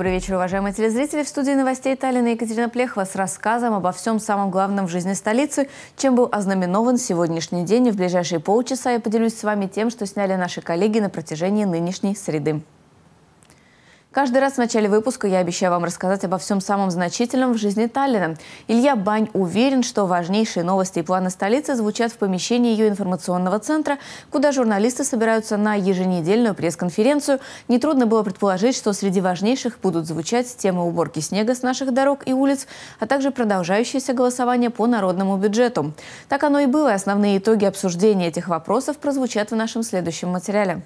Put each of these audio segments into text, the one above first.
Добрый вечер, уважаемые телезрители. В студии новостей Таллина Екатерина Плехова с рассказом обо всем самом главном в жизни столицы, чем был ознаменован сегодняшний день. И в ближайшие полчаса я поделюсь с вами тем, что сняли наши коллеги на протяжении нынешней среды. Каждый раз в начале выпуска я обещаю вам рассказать обо всем самом значительном в жизни Таллина. Илья Бань уверен, что важнейшие новости и планы столицы звучат в помещении ее информационного центра, куда журналисты собираются на еженедельную пресс-конференцию. Нетрудно было предположить, что среди важнейших будут звучать темы уборки снега с наших дорог и улиц, а также продолжающееся голосование по народному бюджету. Так оно и было. Основные итоги обсуждения этих вопросов прозвучат в нашем следующем материале.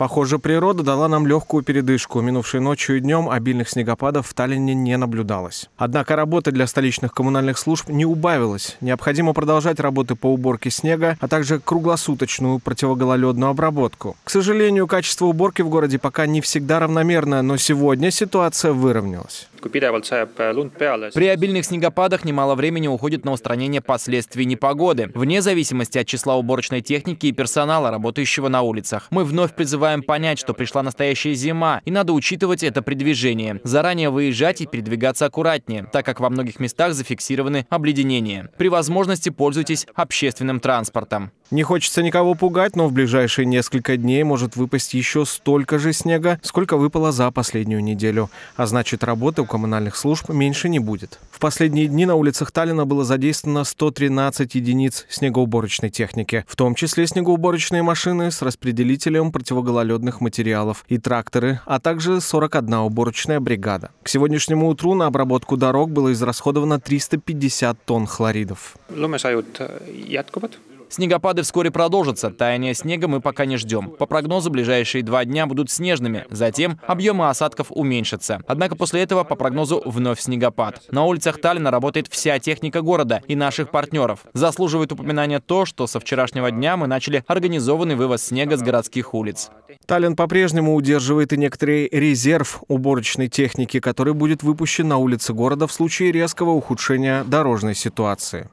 Похоже, природа дала нам легкую передышку. Минувшей ночью и днем обильных снегопадов в Таллине не наблюдалось. Однако работа для столичных коммунальных служб не убавилась. Необходимо продолжать работы по уборке снега, а также круглосуточную противогололедную обработку. К сожалению, качество уборки в городе пока не всегда равномерно, но сегодня ситуация выровнялась. Э, При обильных снегопадах немало времени уходит на устранение последствий непогоды, вне зависимости от числа уборочной техники и персонала, работающего на улицах. Мы вновь призываем успеваем понять, что пришла настоящая зима, и надо учитывать это предвижение. Заранее выезжать и передвигаться аккуратнее, так как во многих местах зафиксированы обледенения. При возможности пользуйтесь общественным транспортом. Не хочется никого пугать, но в ближайшие несколько дней может выпасть еще столько же снега, сколько выпало за последнюю неделю. А значит, работы у коммунальных служб меньше не будет последние дни на улицах Таллина было задействовано 113 единиц снегоуборочной техники, в том числе снегоуборочные машины с распределителем противогололедных материалов и тракторы, а также 41 уборочная бригада. К сегодняшнему утру на обработку дорог было израсходовано 350 тонн хлоридов. Lumesajud э, jätkuvad Снегопады вскоре продолжатся. таяния снега мы пока не ждем. По прогнозу, ближайшие два дня будут снежными. Затем объемы осадков уменьшатся. Однако после этого, по прогнозу, вновь снегопад. На улицах Таллина работает вся техника города и наших партнеров. Заслуживает упоминания то, что со вчерашнего дня мы начали организованный вывоз снега с городских улиц. Таллин по-прежнему удерживает и некоторый резерв уборочной техники, который будет выпущен на улице города в случае резкого ухудшения дорожной ситуации.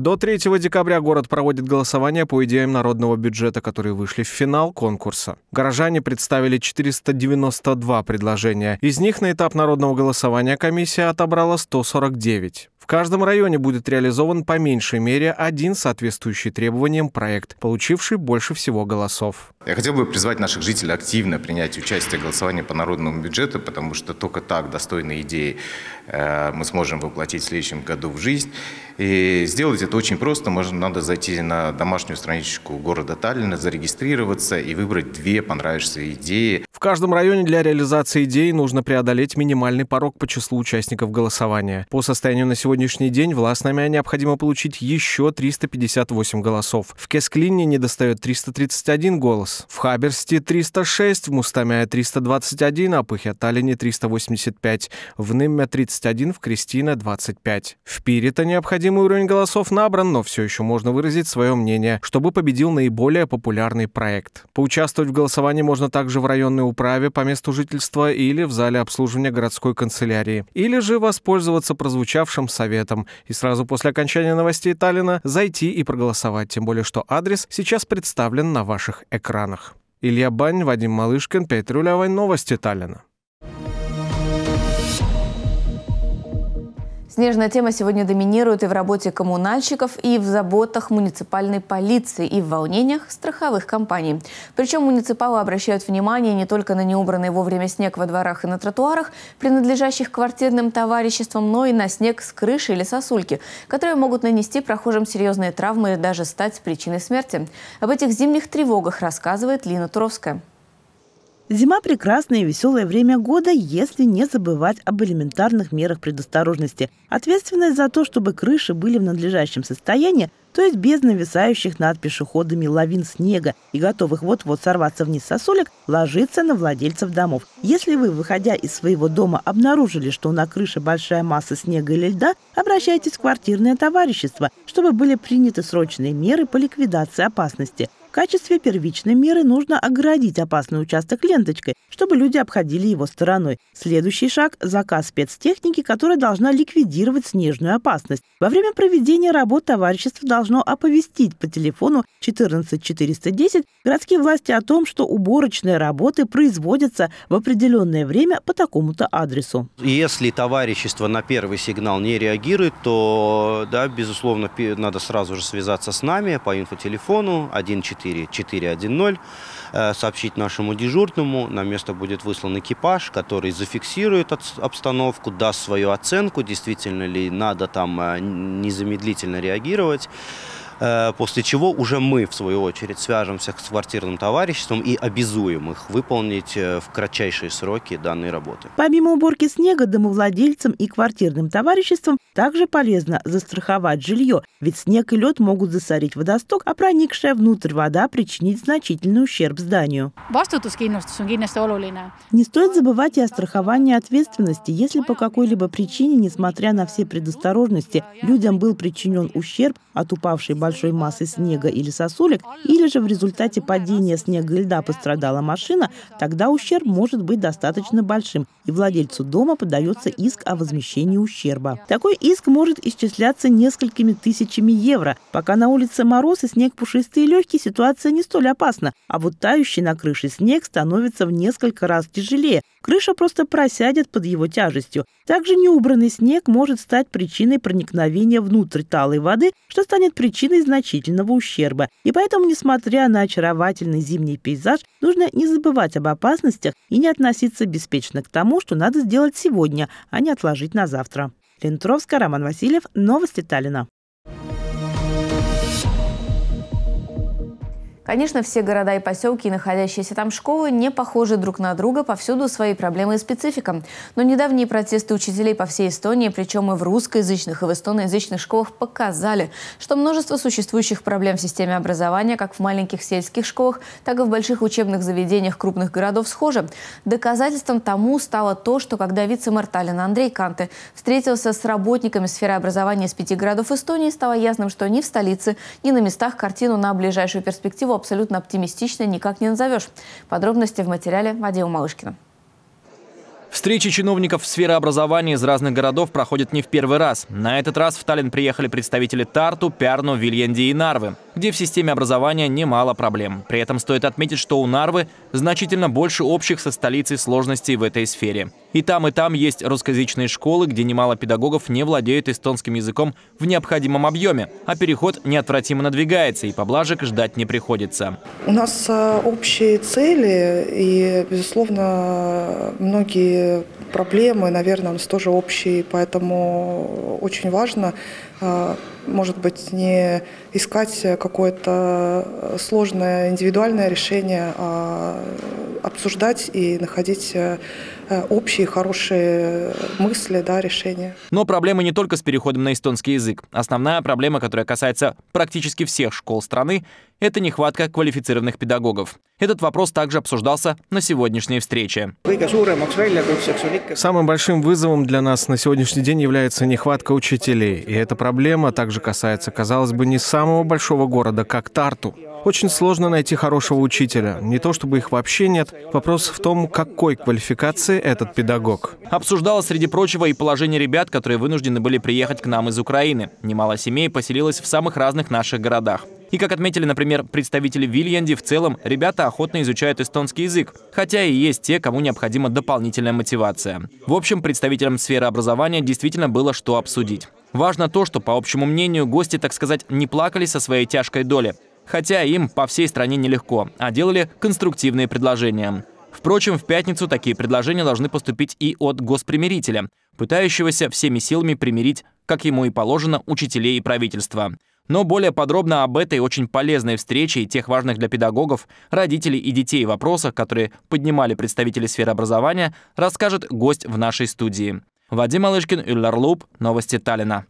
До 3 декабря город проводит голосование по идеям народного бюджета, которые вышли в финал конкурса. Горожане представили 492 предложения. Из них на этап народного голосования комиссия отобрала 149 каждом районе будет реализован по меньшей мере один соответствующий требованиям проект, получивший больше всего голосов. Я хотел бы призвать наших жителей активно принять участие в голосовании по народному бюджету, потому что только так достойные идеи э, мы сможем воплотить в следующем году в жизнь. И сделать это очень просто. Можно, надо зайти на домашнюю страничку города Таллина, зарегистрироваться и выбрать две понравившиеся идеи. В каждом районе для реализации идеи нужно преодолеть минимальный порог по числу участников голосования. По состоянию на сегодня сегодняшний день в необходимо получить еще 358 голосов. В Кесклине недостает 331 голос, в Хаберсте 306, в Мустамяе 321, а Пыхяталине 385, в Нымме 31, в Кристина 25. В Пирита необходимый уровень голосов набран, но все еще можно выразить свое мнение, чтобы победил наиболее популярный проект. Поучаствовать в голосовании можно также в районной управе по месту жительства или в зале обслуживания городской канцелярии, или же воспользоваться прозвучавшим советом, и сразу после окончания новостей Таллина зайти и проголосовать, тем более что адрес сейчас представлен на ваших экранах. Илья Бань, Вадим Малышкин, Петрюля Вань, новости Таллина. Снежная тема сегодня доминирует и в работе коммунальщиков, и в заботах муниципальной полиции, и в волнениях страховых компаний. Причем муниципалы обращают внимание не только на неубранный вовремя снег во дворах и на тротуарах, принадлежащих квартирным товариществам, но и на снег с крыши или сосульки, которые могут нанести прохожим серьезные травмы и даже стать причиной смерти. Об этих зимних тревогах рассказывает Лина Туровская. Зима – прекрасное и веселое время года, если не забывать об элементарных мерах предосторожности. Ответственность за то, чтобы крыши были в надлежащем состоянии, то есть без нависающих над пешеходами лавин снега и готовых вот-вот сорваться вниз сосулек, ложится на владельцев домов. Если вы, выходя из своего дома, обнаружили, что на крыше большая масса снега или льда, обращайтесь в квартирное товарищество, чтобы были приняты срочные меры по ликвидации опасности – в качестве первичной меры нужно оградить опасный участок ленточкой, чтобы люди обходили его стороной. Следующий шаг – заказ спецтехники, которая должна ликвидировать снежную опасность. Во время проведения работ товарищество должно оповестить по телефону 14410 городские власти о том, что уборочные работы производятся в определенное время по такому-то адресу. Если товарищество на первый сигнал не реагирует, то, да, безусловно, надо сразу же связаться с нами по инфотелефону 14 4410 э, сообщить нашему дежурному. На место будет выслан экипаж, который зафиксирует обстановку, даст свою оценку, действительно ли надо там э, незамедлительно реагировать. Э, после чего уже мы, в свою очередь, свяжемся с квартирным товариществом и обязуем их выполнить э, в кратчайшие сроки данной работы. Помимо уборки снега, домовладельцам и квартирным товариществам также полезно застраховать жилье, ведь снег и лед могут засорить водосток, а проникшая внутрь вода причинить значительный ущерб зданию. Не стоит забывать и о страховании ответственности. Если по какой-либо причине, несмотря на все предосторожности, людям был причинен ущерб от упавшей болезни, большой массы снега или сосулек, или же в результате падения снега и льда пострадала машина, тогда ущерб может быть достаточно большим, и владельцу дома подается иск о возмещении ущерба. Такой иск может исчисляться несколькими тысячами евро. Пока на улице мороз и снег пушистый и легкий, ситуация не столь опасна, а вот тающий на крыше снег становится в несколько раз тяжелее. Крыша просто просядет под его тяжестью. Также неубранный снег может стать причиной проникновения внутрь талой воды, что станет причиной нанесли значительного ущерба, и поэтому, несмотря на очаровательный зимний пейзаж, нужно не забывать об опасностях и не относиться беспечно к тому, что надо сделать сегодня, а не отложить на завтра. Лентровская, Роман Васильев, новости Таллина. Конечно, все города и поселки, и находящиеся там школы, не похожи друг на друга, повсюду свои проблемы и специфика. Но недавние протесты учителей по всей Эстонии, причем и в русскоязычных, и в эстоноязычных школах, показали, что множество существующих проблем в системе образования, как в маленьких сельских школах, так и в больших учебных заведениях крупных городов, схожи. Доказательством тому стало то, что когда вице-мэр Таллина Андрей Канте встретился с работниками сферы образования из пяти городов Эстонии, стало ясным, что ни в столице, ни на местах картину на ближайшую перспективу абсолютно оптимистичной никак не назовешь. Подробности в материале Вадима Малышкина. Встречи чиновников в сфере образования из разных городов проходят не в первый раз. На этот раз в Таллин приехали представители Тарту, Пярну, Вильянди и Нарвы, где в системе образования немало проблем. При этом стоит отметить, что у Нарвы значительно больше общих со столицей сложностей в этой сфере. И там, и там есть русскоязычные школы, где немало педагогов не владеют эстонским языком в необходимом объеме, а переход неотвратимо надвигается, и поблажек ждать не приходится. У нас э, общие цели, и, безусловно, многие проблемы, наверное, у нас тоже общие, поэтому очень важно, а, может быть, не искать какое-то сложное индивидуальное решение, а обсуждать и находить э, Э, общие хорошие мысли, да, решения. Но проблема не только с переходом на эстонский язык. Основная проблема, которая касается практически всех школ страны, это нехватка квалифицированных педагогов. Этот вопрос также обсуждался на сегодняшней встрече. Самым большим вызовом для нас на сегодняшний день является нехватка учителей. И эта проблема также касается, казалось бы, не самого большого города, как Тарту. Очень сложно найти хорошего учителя. Не то чтобы их вообще нет, вопрос в том, какой квалификации этот педагог. Обсуждалось, среди прочего, и положение ребят, которые вынуждены были приехать к нам из Украины. Немало семей поселилось в самых разных наших городах. И как отметили, например, представители Вильянди, в целом ребята охотно изучают эстонский язык, хотя и есть те, кому необходима дополнительная мотивация. В общем, представителям сферы образования действительно было что обсудить. Важно то, что, по общему мнению, гости, так сказать, не плакали со своей тяжкой доли хотя им по всей стране нелегко, а делали конструктивные предложения. Впрочем, в пятницу такие предложения должны поступить и от госпримирителя, пытающегося всеми силами примирить, как ему и положено, учителей и правительства. Но более подробно об этой очень полезной встрече и тех важных для педагогов, родителей и детей вопросах, которые поднимали представители сферы образования, расскажет гость в нашей студии. Вадим Алышкин, Юллар Луб, Новости Таллина.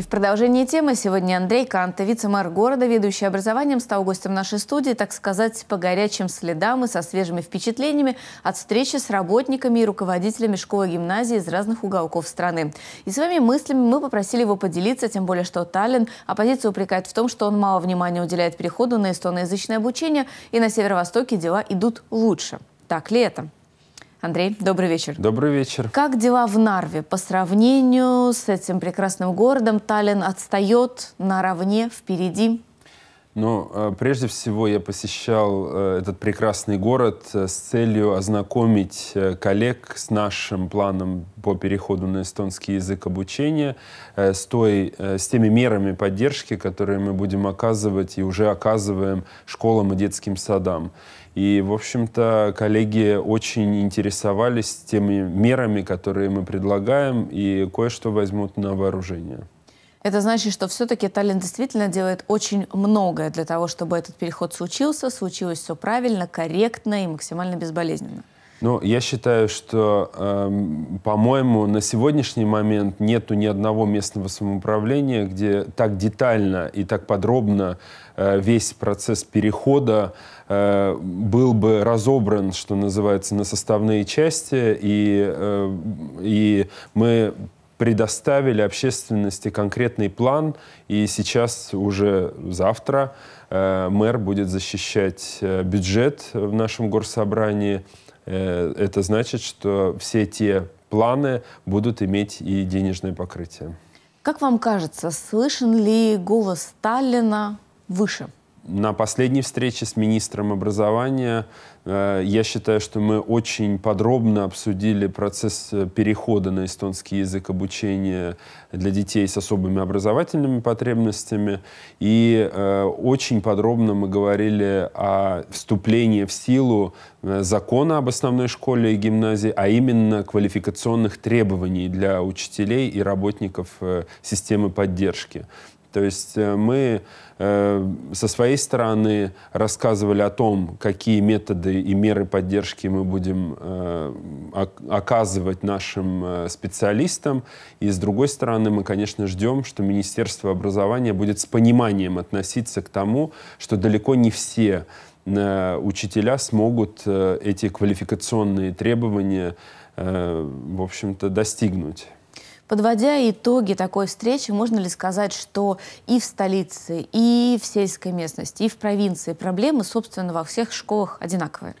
И в продолжении темы сегодня Андрей Канта, вице-мэр города, ведущий образованием, стал гостем нашей студии, так сказать, по горячим следам и со свежими впечатлениями от встречи с работниками и руководителями школы гимназии из разных уголков страны. И своими мыслями мы попросили его поделиться, тем более, что Таллин оппозицию упрекает в том, что он мало внимания уделяет переходу на эстоноязычное обучение, и на северо-востоке дела идут лучше. Так ли это? Андрей, добрый вечер. Добрый вечер. Как дела в Нарве? По сравнению с этим прекрасным городом Таллин отстает наравне, впереди? Ну, э, прежде всего, я посещал э, этот прекрасный город э, с целью ознакомить коллег с нашим планом по переходу на эстонский язык обучения, с, той, с теми мерами поддержки, которые мы будем оказывать и уже оказываем школам и детским садам. И, в общем-то, коллеги очень интересовались теми мерами, которые мы предлагаем, и кое-что возьмут на вооружение. Это значит, что все-таки Таллин действительно делает очень многое для того, чтобы этот переход случился, случилось все правильно, корректно и максимально безболезненно. Ну, я считаю, что, э, по-моему, на сегодняшний момент нету ни одного местного самоуправления, где так детально и так подробно э, весь процесс перехода э, был бы разобран, что называется, на составные части, и, э, и мы предоставили общественности конкретный план, и сейчас уже завтра э, мэр будет защищать э, бюджет в нашем горсобрании. Э, это значит, что все те планы будут иметь и денежное покрытие. Как вам кажется, слышен ли голос Сталина выше? на последней встрече с министром образования э, я считаю, что мы очень подробно обсудили процесс э, перехода на эстонский язык обучения для детей с особыми образовательными потребностями. И э, очень подробно мы говорили о вступлении в силу закона об основной школе и гимназии, а именно квалификационных требований для учителей и работников системы поддержки. То есть э, мы э, со своей стороны рассказывали о том, какие методы и меры поддержки мы будем э, оказывать нашим специалистам. И с другой стороны, мы, конечно, ждем, что Министерство образования будет с пониманием относиться к тому, что далеко не все учителя смогут эти квалификационные требования, в общем-то, достигнуть. Подводя итоги такой встречи, можно ли сказать, что и в столице, и в сельской местности, и в провинции проблемы, собственно, во всех школах одинаковые?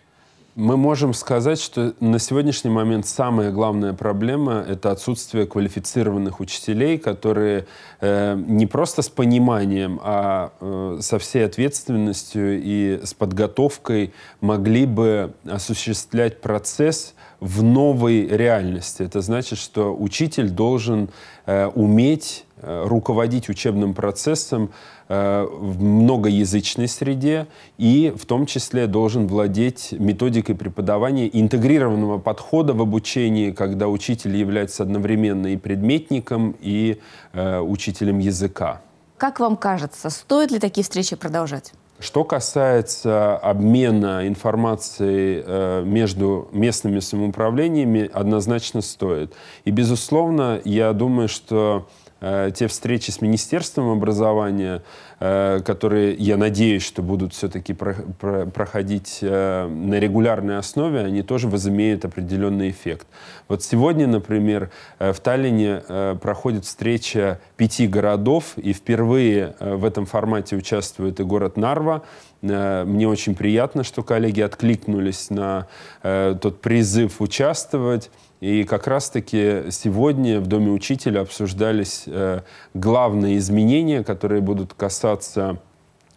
Мы можем сказать, что на сегодняшний момент самая главная проблема — это отсутствие квалифицированных учителей, которые э, не просто с пониманием, а э, со всей ответственностью и с подготовкой могли бы осуществлять процесс — в новой реальности. Это значит, что учитель должен э, уметь э, руководить учебным процессом э, в многоязычной среде и в том числе должен владеть методикой преподавания интегрированного подхода в обучении, когда учитель является одновременно и предметником, и э, учителем языка. Как вам кажется, стоит ли такие встречи продолжать? Что касается обмена информацией э, между местными самоуправлениями, однозначно стоит. И, безусловно, я думаю, что Э, те встречи с Министерством образования, э, которые, я надеюсь, что будут все-таки проходить э, на регулярной основе, они тоже возымеют определенный эффект. Вот сегодня, например, в Таллине проходит встреча пяти городов, и впервые в этом формате участвует и город Нарва, мне очень приятно, что коллеги откликнулись на тот призыв участвовать. И как раз-таки сегодня в Доме учителя обсуждались э, главные изменения, которые будут касаться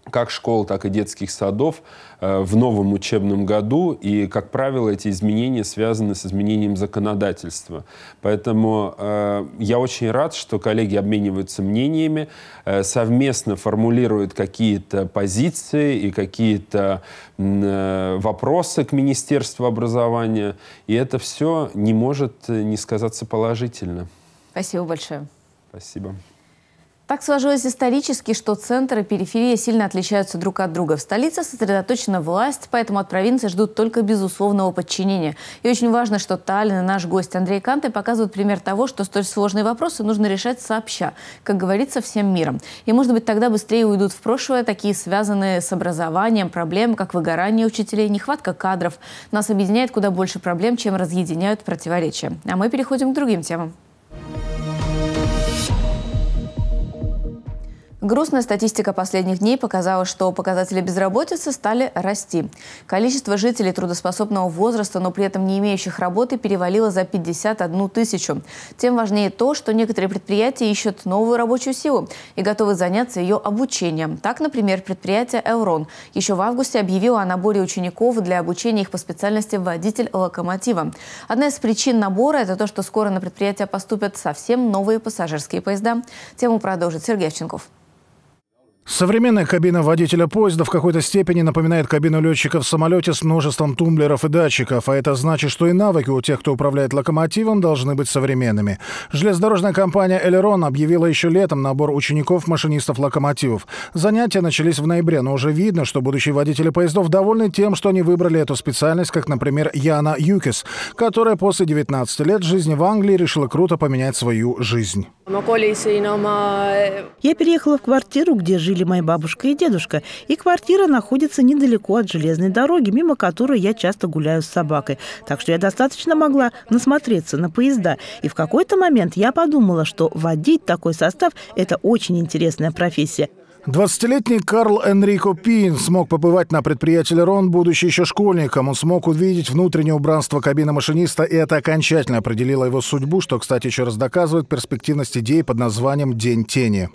как школ, так и детских садов э, в новом учебном году. И, как правило, эти изменения связаны с изменением законодательства. Поэтому э, я очень рад, что коллеги обмениваются мнениями, э, совместно формулируют какие-то позиции и какие-то вопросы к Министерству образования. И это все не может не сказаться положительно. Спасибо большое. Спасибо. Так сложилось исторически, что центр и периферия сильно отличаются друг от друга. В столице сосредоточена власть, поэтому от провинции ждут только безусловного подчинения. И очень важно, что Таллин и наш гость Андрей Канты показывают пример того, что столь сложные вопросы нужно решать сообща, как говорится, всем миром. И, может быть, тогда быстрее уйдут в прошлое такие связанные с образованием проблемы, как выгорание учителей, нехватка кадров. Нас объединяет куда больше проблем, чем разъединяют противоречия. А мы переходим к другим темам. Грустная статистика последних дней показала, что показатели безработицы стали расти. Количество жителей трудоспособного возраста, но при этом не имеющих работы, перевалило за 51 тысячу. Тем важнее то, что некоторые предприятия ищут новую рабочую силу и готовы заняться ее обучением. Так, например, предприятие Эврон еще в августе объявило о наборе учеников для обучения их по специальности «водитель локомотива». Одна из причин набора – это то, что скоро на предприятие поступят совсем новые пассажирские поезда. Тему продолжит Сергей Овченков. Современная кабина водителя поезда в какой-то степени напоминает кабину летчика в самолете с множеством тумблеров и датчиков, а это значит, что и навыки у тех, кто управляет локомотивом, должны быть современными. Железнодорожная компания «Элерон» объявила еще летом набор учеников-машинистов локомотивов. Занятия начались в ноябре, но уже видно, что будущие водители поездов довольны тем, что они выбрали эту специальность, как, например, Яна Юкис, которая после 19 лет жизни в Англии решила круто поменять свою жизнь. Э. Я переехала в квартиру, где жили моя бабушка и дедушка. И квартира находится недалеко от железной дороги, мимо которой я часто гуляю с собакой. Так что я достаточно могла насмотреться на поезда. И в какой-то момент я подумала, что водить такой состав – это очень интересная профессия. 20-летний Карл Энрико Пин смог побывать на предприятии «Лерон», будучи еще школьником. Он смог увидеть внутреннее убранство кабины машиниста, и это окончательно определило его судьбу, что, кстати, еще раз доказывает перспективность идеи под названием «День тени».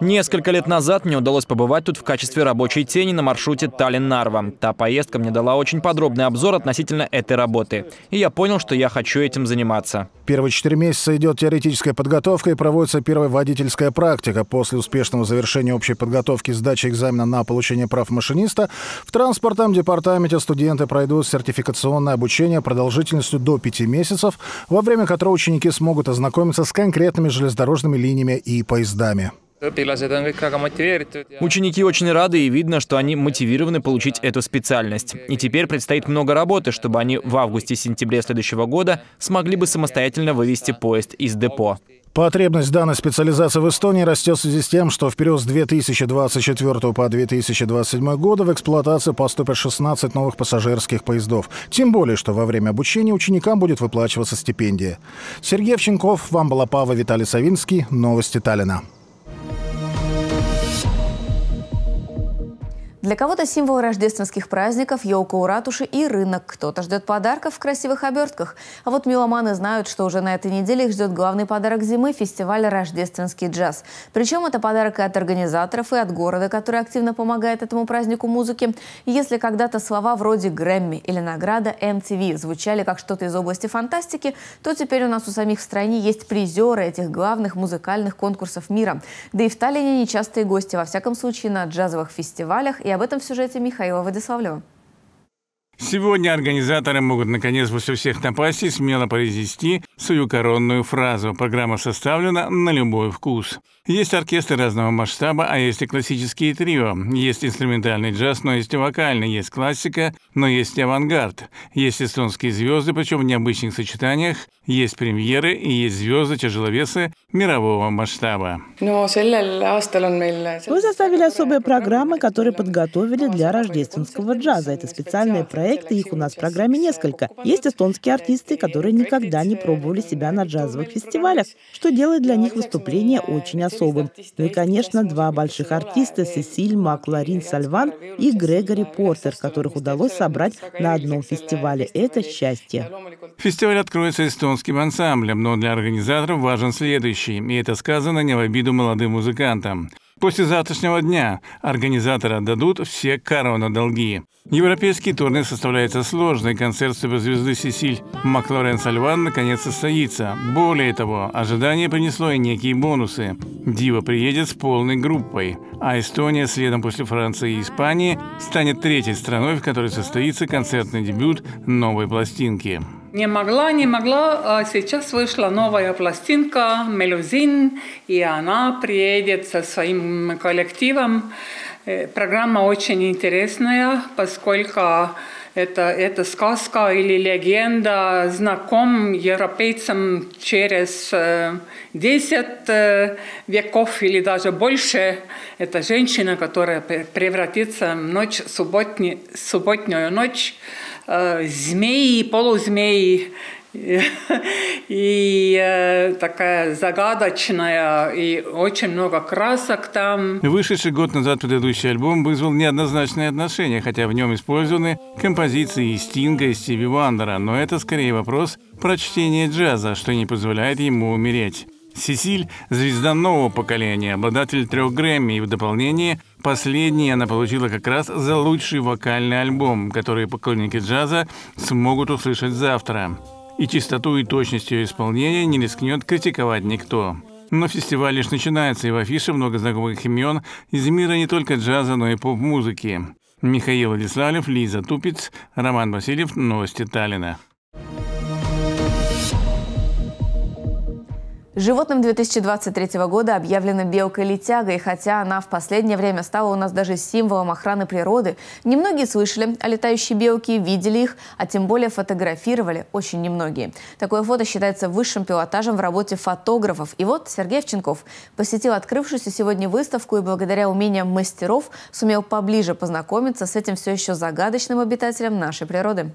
Несколько лет назад мне удалось побывать тут в качестве рабочей тени на маршруте Таллин-Нарва. Та поездка мне дала очень подробный обзор относительно этой работы. И я понял, что я хочу этим заниматься. Первые четыре месяца идет теоретическая подготовка и проводится первая водительская практика. После успешного успешного завершения общей подготовки сдачи экзамена на получение прав машиниста, в транспортном департаменте студенты пройдут сертификационное обучение продолжительностью до пяти месяцев, во время которого ученики смогут ознакомиться с конкретными железнодорожными линиями и поездами. Ученики очень рады и видно, что они мотивированы получить эту специальность. И теперь предстоит много работы, чтобы они в августе-сентябре следующего года смогли бы самостоятельно вывести поезд из депо. Потребность данной специализации в Эстонии растет в связи с тем, что в период с 2024 по 2027 года в эксплуатацию поступят 16 новых пассажирских поездов. Тем более, что во время обучения ученикам будет выплачиваться стипендия. Сергей Овченков, Вам была Пава, Виталий Савинский. Новости Таллина. Для кого-то символ рождественских праздников, елка у ратуши и рынок. Кто-то ждет подарков в красивых обертках. А вот меломаны знают, что уже на этой неделе их ждет главный подарок зимы – фестиваль «Рождественский джаз». Причем это подарок и от организаторов, и от города, который активно помогает этому празднику музыки. Если когда-то слова вроде «Грэмми» или «Награда MTV» звучали как что-то из области фантастики, то теперь у нас у самих в стране есть призеры этих главных музыкальных конкурсов мира. Да и в Таллине нечастые гости, во всяком случае, на джазовых фестивалях и об этом в сюжете Михаила Владиславлева. Сегодня организаторы могут наконец после всех напастей смело произнести свою коронную фразу. Программа составлена на любой вкус. Есть оркестры разного масштаба, а есть и классические трио. Есть инструментальный джаз, но есть и вокальный, есть классика, но есть и авангард. Есть эстонские звезды, причем в необычных сочетаниях, есть премьеры и есть звезды-тяжеловесы мирового масштаба. Мы составили особые программы, которые подготовили для рождественского джаза. Это специальные проекты, их у нас в программе несколько. Есть эстонские артисты, которые никогда не пробовали э, себя на джазовых фестивалях, что делает для ну, а них выступление очень особенным особым. Ну и, конечно, два больших артиста Сесиль Макларин Сальван и Грегори Портер, которых удалось собрать на одном фестивале. Это счастье. Фестиваль откроется эстонским ансамблем, но для организаторов важен следующий, и это сказано не в обиду молодым музыкантам. После завтрашнего дня организаторы отдадут все долги. Европейский турне составляется сложный. Концерт суперзвезды Сесиль Маклорен Сальван наконец состоится. Более того, ожидание принесло и некие бонусы. Дива приедет с полной группой, а Эстония следом после Франции и Испании станет третьей страной, в которой состоится концертный дебют новой пластинки. Не могла, не могла. А сейчас вышла новая пластинка «Мелюзин», и она приедет со своим коллективом Э, программа очень интересная, поскольку это, это сказка или легенда знаком европейцам через 10 э, э, веков или даже больше. Это женщина, которая превратится в ночь, субботни, субботнюю ночь, змеи, полузмеи, И, э, такая загадочная, и очень много красок там. Вышедший год назад предыдущий альбом вызвал неоднозначные отношения, хотя в нем использованы композиции и Стинга, и Стиви Вандера, но это скорее вопрос прочтения джаза, что не позволяет ему умереть. Сесиль – звезда нового поколения, обладатель трех Грэмми, и в дополнение последний она получила как раз за лучший вокальный альбом, который поклонники джаза смогут услышать завтра и чистоту и точность ее исполнения не рискнет критиковать никто. Но фестиваль лишь начинается, и в афише много знакомых имен из мира не только джаза, но и поп-музыки. Михаил Владиславлев, Лиза Тупиц, Роман Васильев, Новости Таллина. Животным 2023 года объявлена белка-летяга, и хотя она в последнее время стала у нас даже символом охраны природы, немногие слышали о летающей белке, видели их, а тем более фотографировали очень немногие. Такое фото считается высшим пилотажем в работе фотографов. И вот Сергей Овченков посетил открывшуюся сегодня выставку и благодаря умениям мастеров сумел поближе познакомиться с этим все еще загадочным обитателем нашей природы.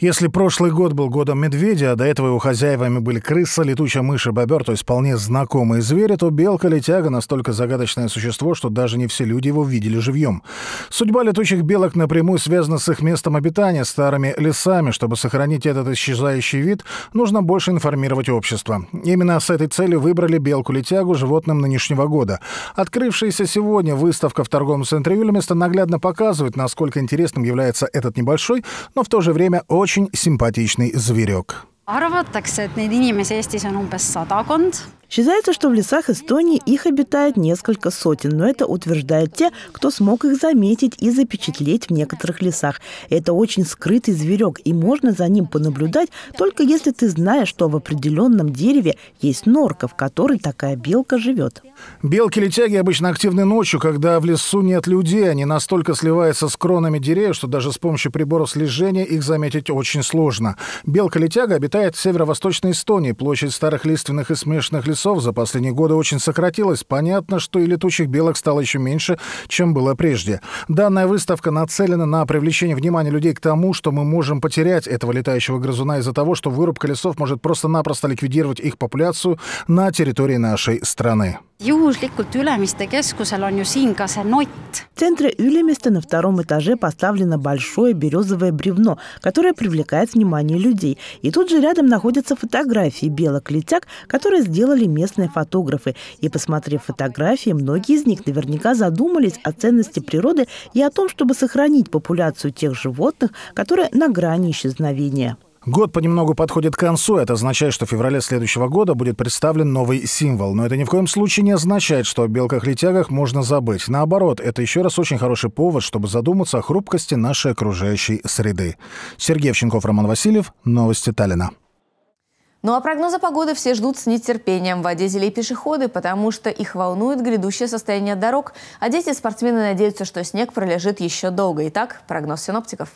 Если прошлый год был годом медведя, а до этого его хозяевами были крыса, летучая мышь и бобер, то есть вполне знакомые звери, то белка-летяга настолько загадочное существо, что даже не все люди его видели живьем. Судьба летучих белок напрямую связана с их местом обитания, старыми лесами. Чтобы сохранить этот исчезающий вид, нужно больше информировать общество. Именно с этой целью выбрали белку-летягу животным нынешнего года. Открывшаяся сегодня выставка в торговом центре Юлеместа наглядно показывает, насколько интересным является этот небольшой, но в то же время очень очень симпатичный зверек. arvatakse, et neid inimesi Eestis on umbes sadakond Считается, что в лесах Эстонии их обитает несколько сотен, но это утверждают те, кто смог их заметить и запечатлеть в некоторых лесах. Это очень скрытый зверек, и можно за ним понаблюдать, только если ты знаешь, что в определенном дереве есть норка, в которой такая белка живет. Белки-летяги обычно активны ночью, когда в лесу нет людей. Они настолько сливаются с кронами деревьев, что даже с помощью приборов слежения их заметить очень сложно. Белка-летяга обитает в северо-восточной Эстонии. Площадь старых лиственных и смешанных лесов часов за последние годы очень сократилось. Понятно, что и летучих белок стало еще меньше, чем было прежде. Данная выставка нацелена на привлечение внимания людей к тому, что мы можем потерять этого летающего грызуна из-за того, что вырубка лесов может просто-напросто ликвидировать их популяцию на территории нашей страны. Южликут Юлемисте кескусел он ju siin ka see нот. В центре Юлемисте на втором этаже поставлено большое березовое бревно, которое привлекает внимание людей. И тут же рядом находятся фотографии белок летяк, которые сделали местные фотографы. И посмотрев фотографии, многие из них наверняка задумались о ценности природы и о том, чтобы сохранить популяцию тех животных, которые на грани исчезновения. Год понемногу подходит к концу. Это означает, что в феврале следующего года будет представлен новый символ. Но это ни в коем случае не означает, что о белках-летягах можно забыть. Наоборот, это еще раз очень хороший повод, чтобы задуматься о хрупкости нашей окружающей среды. Сергей Овченков, Роман Васильев. Новости Таллина. Ну а прогнозы погоды все ждут с нетерпением. Водители и пешеходы, потому что их волнует грядущее состояние дорог. А дети и спортсмены надеются, что снег пролежит еще долго. Итак, прогноз синоптиков.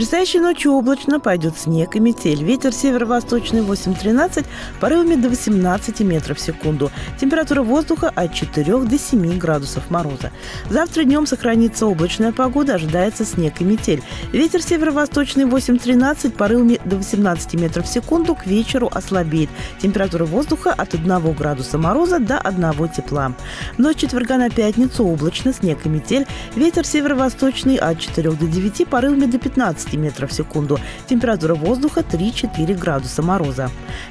Предстоящей ночью облачно пойдет снег и метель. Ветер северо-восточный 8-13, порывами до 18 метров в секунду. Температура воздуха от 4 до 7 градусов мороза. Завтра днем сохранится облачная погода, ожидается снег и метель. Ветер северо-восточный 8-13, порывами до 18 метров в секунду к вечеру ослабеет. Температура воздуха от 1 градуса мороза до 1 тепла. Ночь четверга на пятницу облачно, снег и метель. Ветер северо-восточный от 4 до 9, порывами до 15 10 метров в секунду. Температура воздуха 3-4 градуса мороза.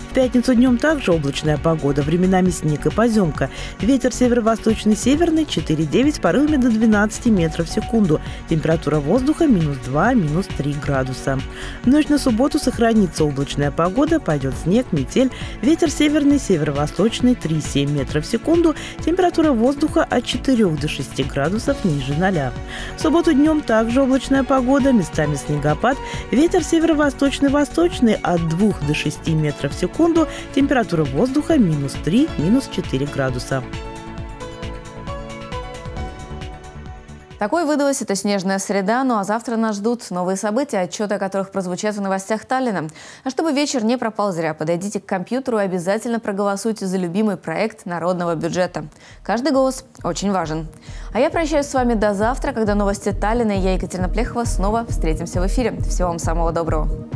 В пятницу днем также облачная погода, временами снег и поземка. Ветер северо-восточный северный 4,9 порывами до 12 метров в секунду. Температура воздуха минус 2, минус 3 градуса. ночь на субботу сохранится облачная погода, пойдет снег, метель. Ветер северный, северо-восточный 3,7 метров в секунду. Температура воздуха от 4 до 6 градусов ниже 0. В субботу днем также облачная погода, местами снега снегопад. Ветер северо-восточный-восточный от 2 до 6 метров в секунду. Температура воздуха минус 3, минус 4 градуса. Такой выдалась эта снежная среда, ну а завтра нас ждут новые события, отчеты о которых прозвучат в новостях Таллина. А чтобы вечер не пропал зря, подойдите к компьютеру и обязательно проголосуйте за любимый проект народного бюджета. Каждый голос очень важен. А я прощаюсь с вами до завтра, когда новости Таллина и я, Екатерина Плехова, снова встретимся в эфире. Всего вам самого доброго.